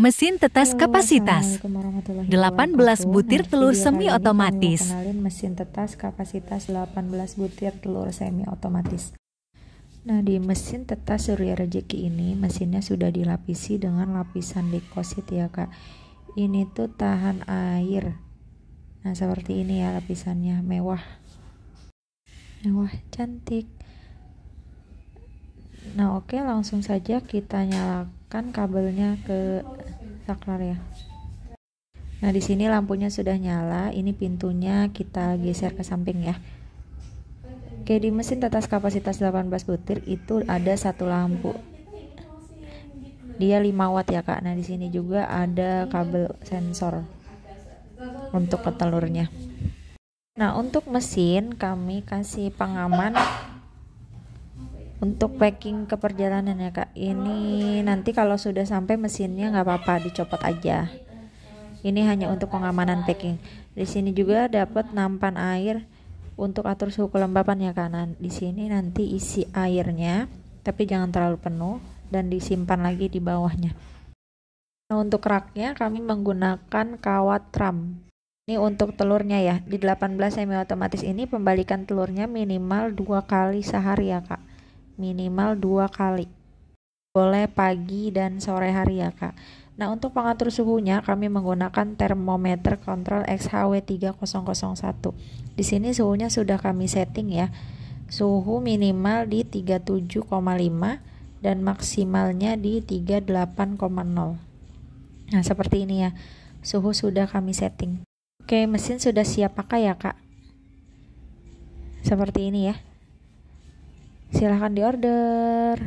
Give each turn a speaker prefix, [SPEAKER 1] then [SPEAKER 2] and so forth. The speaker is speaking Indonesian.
[SPEAKER 1] Mesin tetas kapasitas 18 butir nah, telur semi otomatis. mesin tetas kapasitas 18 butir telur semi otomatis. Nah, di mesin tetas surya rezeki ini mesinnya sudah dilapisi dengan lapisan likosit ya, Kak. Ini tuh tahan air. Nah, seperti ini ya lapisannya mewah. Mewah cantik. Nah, oke langsung saja kita nyalakan kabelnya ke saklar ya nah di sini lampunya sudah nyala ini pintunya kita geser ke samping ya oke di mesin tetas kapasitas 18 butir itu ada satu lampu dia 5 watt ya kak nah di sini juga ada kabel sensor untuk petelurnya. nah untuk mesin kami kasih pengaman untuk packing ke perjalanan ya kak ini nanti kalau sudah sampai mesinnya nggak apa-apa dicopot aja ini hanya untuk pengamanan packing di sini juga dapat nampan air untuk atur suhu kelembapan ya kanan di sini nanti isi airnya tapi jangan terlalu penuh dan disimpan lagi di bawahnya nah, untuk raknya kami menggunakan kawat tram ini untuk telurnya ya di 18 semi otomatis ini pembalikan telurnya minimal dua kali sehari ya kak minimal dua kali. Boleh pagi dan sore hari ya kak. Nah untuk pengatur suhunya kami menggunakan termometer kontrol XHW3001. Di sini suhunya sudah kami setting ya. Suhu minimal di 37,5 dan maksimalnya di 38,0. Nah seperti ini ya. Suhu sudah kami setting. Oke, mesin sudah siap pakai ya, Kak. Seperti ini ya silahkan diorder